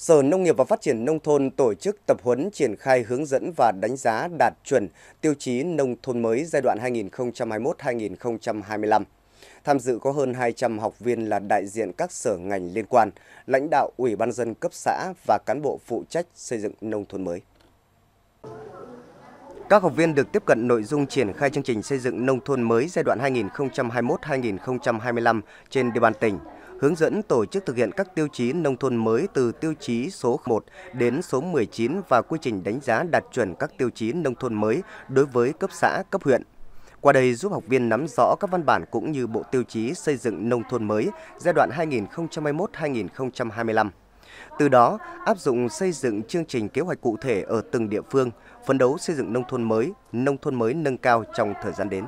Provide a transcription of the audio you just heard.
Sở Nông nghiệp và Phát triển Nông thôn tổ chức tập huấn triển khai hướng dẫn và đánh giá đạt chuẩn tiêu chí nông thôn mới giai đoạn 2021-2025. Tham dự có hơn 200 học viên là đại diện các sở ngành liên quan, lãnh đạo Ủy ban dân cấp xã và cán bộ phụ trách xây dựng nông thôn mới. Các học viên được tiếp cận nội dung triển khai chương trình xây dựng nông thôn mới giai đoạn 2021-2025 trên địa bàn tỉnh – hướng dẫn tổ chức thực hiện các tiêu chí nông thôn mới từ tiêu chí số 1 đến số 19 và quy trình đánh giá đạt chuẩn các tiêu chí nông thôn mới đối với cấp xã, cấp huyện. Qua đây giúp học viên nắm rõ các văn bản cũng như bộ tiêu chí xây dựng nông thôn mới giai đoạn 2021-2025. Từ đó, áp dụng xây dựng chương trình kế hoạch cụ thể ở từng địa phương, phấn đấu xây dựng nông thôn mới, nông thôn mới nâng cao trong thời gian đến.